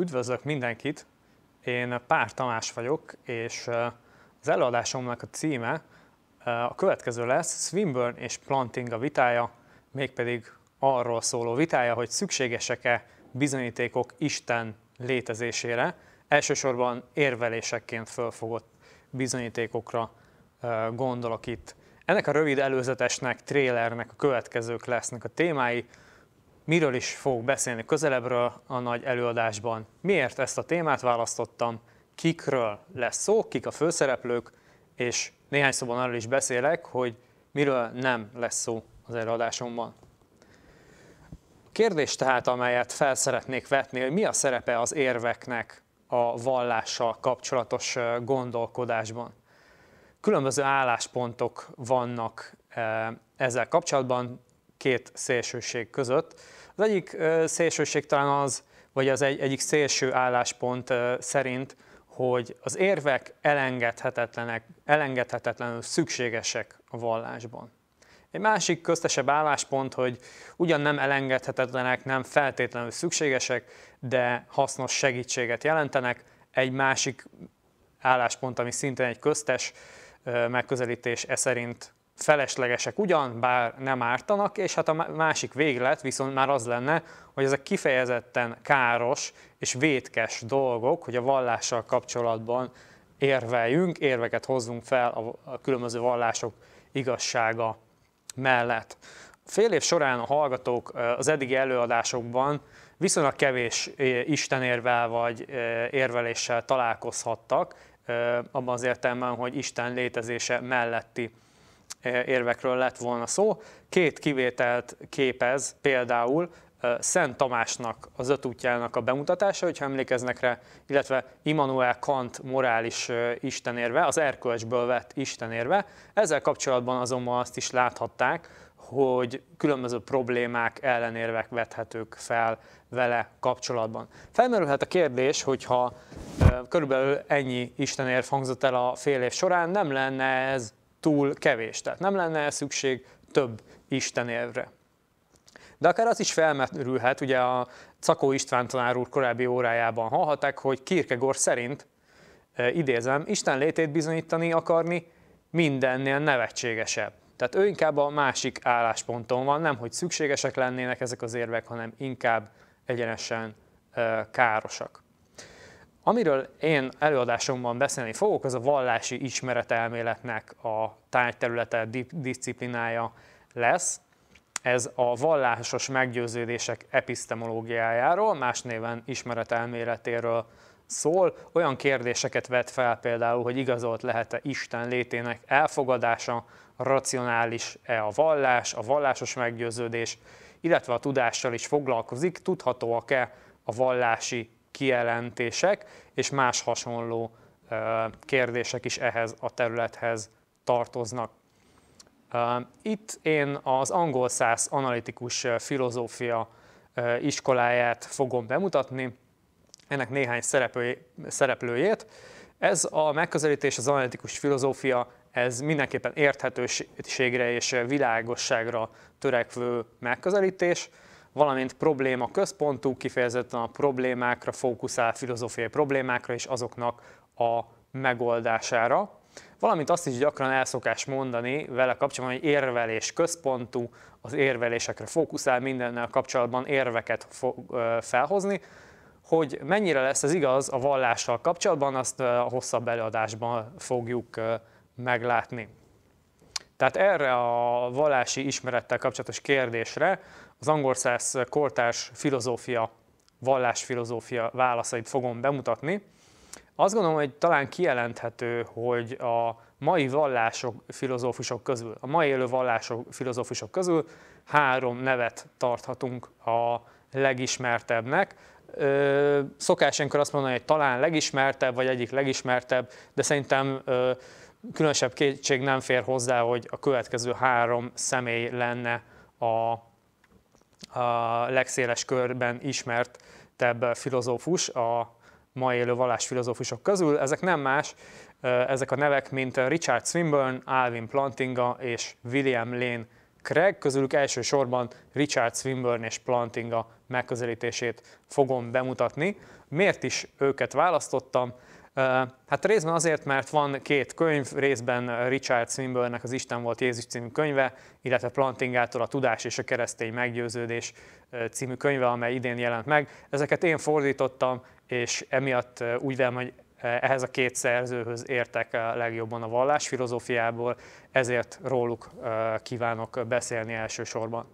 Üdvözlök mindenkit! Én Pár Tamás vagyok, és az előadásomnak a címe a következő lesz, Swinburne és Planting a vitája, mégpedig arról szóló vitája, hogy szükségesek-e bizonyítékok Isten létezésére, elsősorban érvelésekként fölfogott bizonyítékokra gondolok itt. Ennek a rövid előzetesnek, trélernek a következők lesznek a témái, miről is fogok beszélni közelebbről a nagy előadásban. Miért ezt a témát választottam, kikről lesz szó, kik a főszereplők, és néhány szóban arról is beszélek, hogy miről nem lesz szó az előadásomban. A kérdés tehát, amelyet fel szeretnék vetni, hogy mi a szerepe az érveknek a vallással kapcsolatos gondolkodásban. Különböző álláspontok vannak ezzel kapcsolatban, két szélsőség között. Az egyik szélsőség talán az, vagy az egy, egyik szélső álláspont szerint, hogy az érvek elengedhetetlenek, elengedhetetlenül szükségesek a vallásban. Egy másik köztesebb álláspont, hogy ugyan nem elengedhetetlenek, nem feltétlenül szükségesek, de hasznos segítséget jelentenek. Egy másik álláspont, ami szintén egy köztes megközelítés, e szerint feleslegesek ugyan, bár nem ártanak, és hát a másik véglet viszont már az lenne, hogy ezek kifejezetten káros és vétkes dolgok, hogy a vallással kapcsolatban érveljünk, érveket hozzunk fel a különböző vallások igazsága mellett. Fél év során a hallgatók az eddigi előadásokban viszonylag kevés istenérvel vagy érveléssel találkozhattak, abban az értelemben, hogy Isten létezése melletti E, érvekről lett volna szó. Két kivételt képez például e, Szent Tamásnak az öt útjának a bemutatása, hogyha emlékeznek rá, illetve Immanuel Kant morális e, istenérve, az erkölcsből vett istenérve. Ezzel kapcsolatban azonban azt is láthatták, hogy különböző problémák, ellenérvek vethetők fel vele kapcsolatban. Felmerülhet a kérdés, hogyha körülbelül ennyi istenérv hangzott el a fél év során, nem lenne ez túl kevés, tehát nem lenne szükség több istenévre. De akár az is felmerülhet, ugye a Cakó István tanár úr korábbi órájában hallhatták, hogy Kierkegaard szerint, e, idézem, Isten létét bizonyítani akarni mindennél nevetségesebb. Tehát ő inkább a másik állásponton van, nem hogy szükségesek lennének ezek az érvek, hanem inkább egyenesen e, károsak. Amiről én előadásomban beszélni fogok, az a vallási ismeretelméletnek a tárgyterülete, disziplinája lesz. Ez a vallásos meggyőződések epistemológiájáról, más néven ismeretelméletéről szól. Olyan kérdéseket vet fel például, hogy igazolt lehet-e Isten létének elfogadása, racionális-e a vallás, a vallásos meggyőződés, illetve a tudással is foglalkozik, tudhatóak-e a vallási kijelentések és más hasonló kérdések is ehhez a területhez tartoznak. Itt én az angol száz analitikus filozófia iskoláját fogom bemutatni, ennek néhány szereplőjét. Ez a megközelítés, az analitikus filozófia, ez mindenképpen érthetőségre és világosságra törekvő megközelítés, valamint probléma központú, kifejezetten a problémákra fókuszál, filozófiai problémákra és azoknak a megoldására. Valamint azt is gyakran elszokás mondani vele kapcsolatban, hogy érvelés központú, az érvelésekre fókuszál, mindennel kapcsolatban érveket fog felhozni, hogy mennyire lesz ez igaz a vallással kapcsolatban, azt a hosszabb előadásban fogjuk meglátni. Tehát erre a valási ismerettel kapcsolatos kérdésre az angol száz kortárs filozófia, vallásfilozófia válaszait fogom bemutatni. Azt gondolom, hogy talán kijelenthető, hogy a mai vallások filozófusok közül, a mai élő vallások filozófusok közül három nevet tarthatunk a legismertebbnek. Szokás azt mondani, hogy talán legismertebb, vagy egyik legismertebb, de szerintem különösebb kétség nem fér hozzá, hogy a következő három személy lenne a, a legszéles körben ismert tebb filozófus, a ma élő vallásfilozófusok közül. Ezek nem más, ezek a nevek, mint Richard Swinburne, Alvin Plantinga és William Lane Craig, közülük elsősorban Richard Swinburne és Plantinga megközelítését fogom bemutatni. Miért is őket választottam? Hát részben azért, mert van két könyv, részben Richard Swinburne-nek az Isten volt Jézus című könyve, illetve Plantingától a Tudás és a keresztény meggyőződés című könyve, amely idén jelent meg. Ezeket én fordítottam, és emiatt úgy velem, hogy ehhez a két szerzőhöz értek a legjobban a vallás filozófiából, ezért róluk kívánok beszélni elsősorban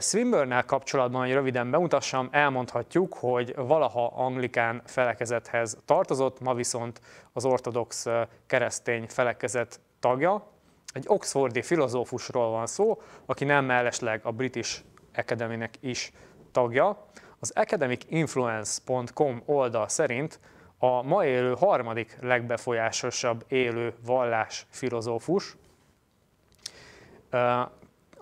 swinburne kapcsolatban, hogy röviden bemutassam, elmondhatjuk, hogy valaha anglikán felekezethez tartozott, ma viszont az ortodox keresztény felekezet tagja. Egy oxfordi filozófusról van szó, aki nem mellesleg a British academy is tagja. Az academicinfluence.com oldal szerint a ma élő harmadik legbefolyásosabb élő vallás filozófus,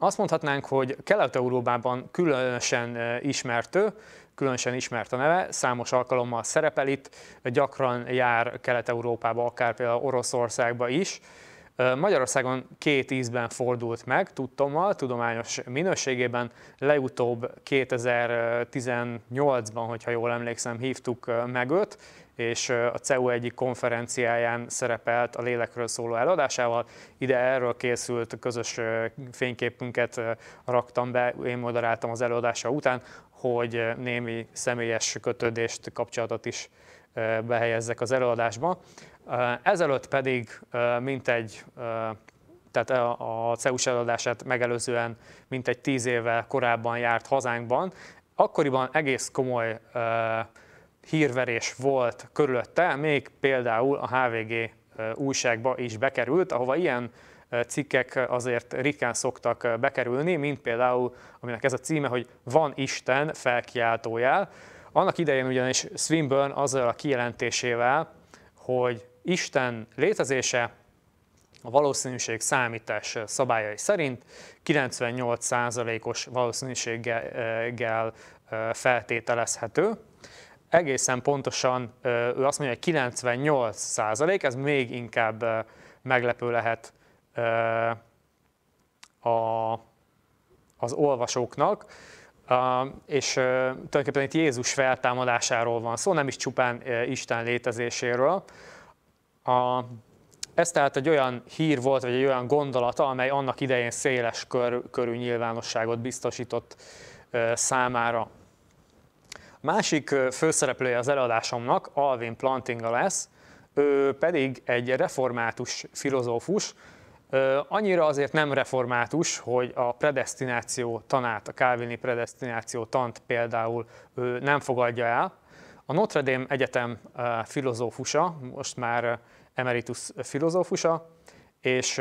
azt mondhatnánk, hogy Kelet-Európában különösen ismertő, különösen ismert a neve, számos alkalommal szerepel itt, gyakran jár Kelet-Európába, akár például Oroszországba is. Magyarországon két ízben fordult meg, tudtommal, tudományos minőségében, legutóbb 2018-ban, hogyha jól emlékszem, hívtuk meg őt, és a CEU egyik konferenciáján szerepelt a lélekről szóló előadásával. Ide erről készült közös fényképünket raktam be, én moderáltam az előadása után, hogy némi személyes kötődést, kapcsolatot is behelyezzek az előadásba. Ezelőtt pedig mintegy, tehát a CEUS előadását megelőzően mintegy tíz évvel korábban járt hazánkban, akkoriban egész komoly uh, hírverés volt körülötte, még például a HVG újságba is bekerült, ahova ilyen cikkek azért ritkán szoktak bekerülni, mint például, aminek ez a címe, hogy Van Isten felkiáltójel. Annak idején ugyanis Swinburne azzal a kijelentésével, hogy Isten létezése a valószínűség számítás szabályai szerint 98%-os valószínűséggel feltételezhető, egészen pontosan ő azt mondja, hogy 98 százalék, ez még inkább meglepő lehet a, az olvasóknak. és tulajdonképpen itt Jézus feltámadásáról van szó, nem is csupán Isten létezéséről. A, ez tehát egy olyan hír volt, vagy egy olyan gondolata, amely annak idején széles kör, körű nyilvánosságot biztosított számára. Másik főszereplője az előadásomnak Alvin Plantinga lesz, ő pedig egy református filozófus, Annyira azért nem református, hogy a predestináció tanát, a kálvini predestináció tant például ő nem fogadja el. A Notre Dame Egyetem filozófusa, most már emeritus filozófusa, és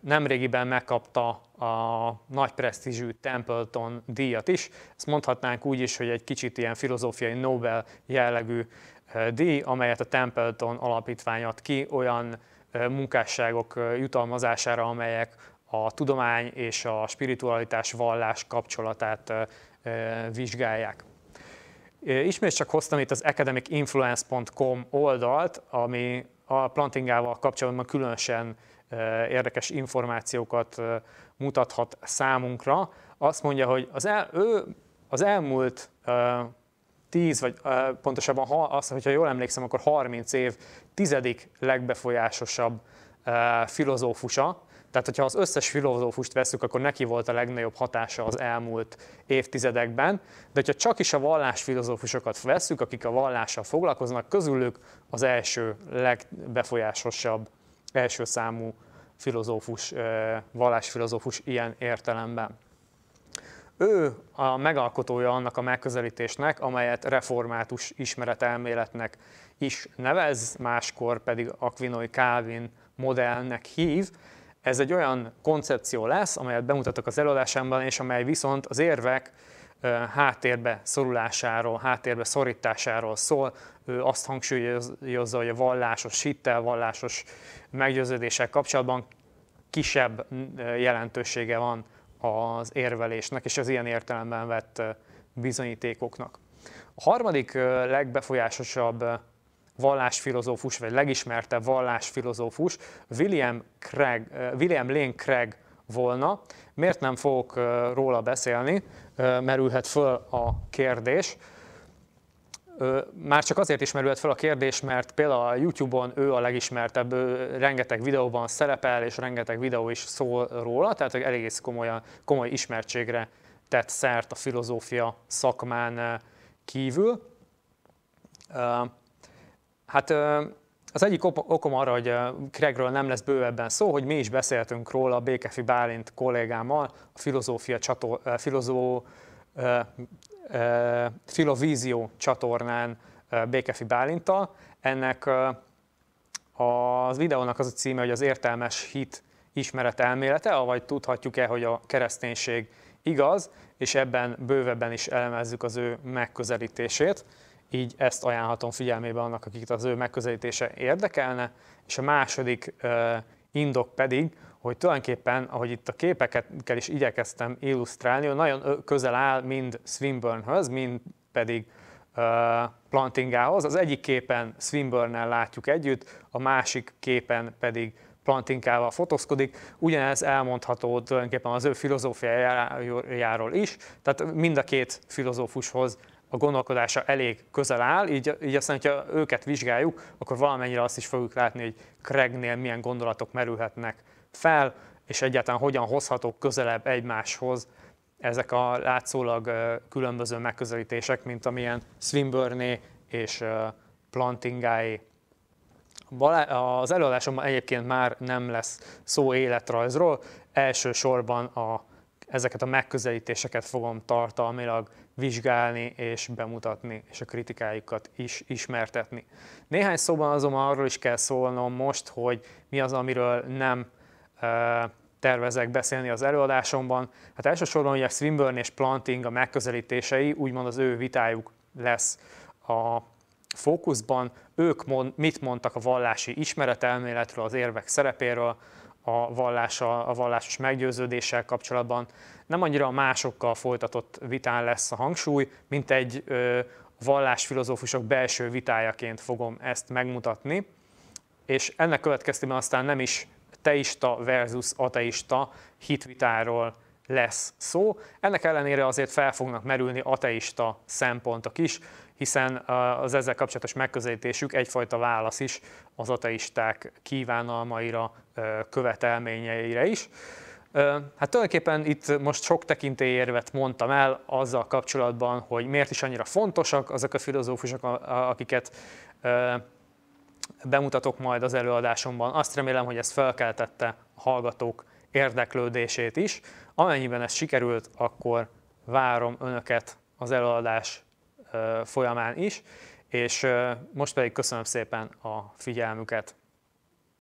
nemrégiben megkapta a nagy presztízsű Templeton díjat is. Ezt mondhatnánk úgy is, hogy egy kicsit ilyen filozófiai Nobel jellegű díj, amelyet a Templeton alapítvány ad ki olyan munkásságok jutalmazására, amelyek a tudomány és a spiritualitás vallás kapcsolatát vizsgálják. Ismét csak hoztam itt az academicinfluence.com oldalt, ami a plantingával kapcsolatban különösen érdekes információkat mutathat számunkra. Azt mondja, hogy az el, ő az elmúlt tíz vagy pontosabban ha azt, hogyha jól emlékszem, akkor 30 év tizedik legbefolyásosabb filozófusa, tehát, hogyha az összes filozófust veszük, akkor neki volt a legnagyobb hatása az elmúlt évtizedekben, de hogyha csak is a vallásfilozófusokat veszük, akik a vallással foglalkoznak, közülük az első legbefolyásosabb első számú filozófus, vallásfilozófus ilyen értelemben. Ő a megalkotója annak a megközelítésnek, amelyet református ismeretelméletnek is nevez, máskor pedig Aquinoi Calvin modellnek hív. Ez egy olyan koncepció lesz, amelyet bemutatok az előadásomban, és amely viszont az érvek háttérbe szorulásáról, háttérbe szorításáról szól. Ő azt hangsúlyozza, hogy a vallásos, hittel vallásos meggyőződések kapcsolatban kisebb jelentősége van az érvelésnek és az ilyen értelemben vett bizonyítékoknak. A harmadik legbefolyásosabb vallásfilozófus, vagy legismertebb vallásfilozófus William, Craig, William Lane Craig volna. Miért nem fogok róla beszélni? Merülhet föl a kérdés. Már csak azért is merülhet fel a kérdés, mert például a YouTube-on ő a legismertebb, ő rengeteg videóban szerepel, és rengeteg videó is szól róla, tehát egy komoly, komoly ismertségre tett szert a filozófia szakmán kívül. Hát az egyik okom arra, hogy Craigről nem lesz bővebben szó, hogy mi is beszéltünk róla Békefi Bálint kollégámmal, a filozófia csató, filozó, Filovízió csatornán Békefi Bálinttal. Ennek az videónak az a címe, hogy az értelmes hit ismeret elmélete, avagy tudhatjuk-e, hogy a kereszténység igaz, és ebben bővebben is elemezzük az ő megközelítését így ezt ajánlhatom figyelmébe annak, akit az ő megközelítése érdekelne, és a második indok pedig, hogy tulajdonképpen, ahogy itt a képekkel is igyekeztem illusztrálni, nagyon közel áll mind swinburne mind pedig Plantingához. Az egyik képen swinburne látjuk együtt, a másik képen pedig Plantingával fotózkodik. Ugyanez elmondható tulajdonképpen az ő filozófiájáról is, tehát mind a két filozófushoz a gondolkodása elég közel áll, így, így aztán, hogyha őket vizsgáljuk, akkor valamennyire azt is fogjuk látni, hogy Craignél milyen gondolatok merülhetnek fel, és egyáltalán hogyan hozhatók közelebb egymáshoz ezek a látszólag különböző megközelítések, mint amilyen Swinburne és Plantingái. Az előadásomban egyébként már nem lesz szó életrajzról, elsősorban a, ezeket a megközelítéseket fogom tartalmilag vizsgálni és bemutatni, és a kritikáikat is ismertetni. Néhány szóban azonban arról is kell szólnom most, hogy mi az, amiről nem tervezek beszélni az előadásomban. Hát elsősorban ugye Swinburne és Planting a megközelítései, úgymond az ő vitájuk lesz a fókuszban. Ők mond, mit mondtak a vallási ismeretelméletről, az érvek szerepéről, a, a, a vallásos meggyőződéssel kapcsolatban nem annyira a másokkal folytatott vitán lesz a hangsúly, mint egy ö, vallásfilozófusok belső vitájaként fogom ezt megmutatni, és ennek következtében aztán nem is teista versus ateista hitvitáról lesz szó. Ennek ellenére azért fel fognak merülni ateista szempontok is, hiszen az ezzel kapcsolatos megközelítésük egyfajta válasz is az ateisták kívánalmaira, követelményeire is. Hát tulajdonképpen itt most sok tekintélyérvet mondtam el azzal kapcsolatban, hogy miért is annyira fontosak azok a filozófusok, akiket bemutatok majd az előadásomban. Azt remélem, hogy ez felkeltette a hallgatók érdeklődését is. Amennyiben ez sikerült, akkor várom Önöket az előadás folyamán is, és most pedig köszönöm szépen a figyelmüket.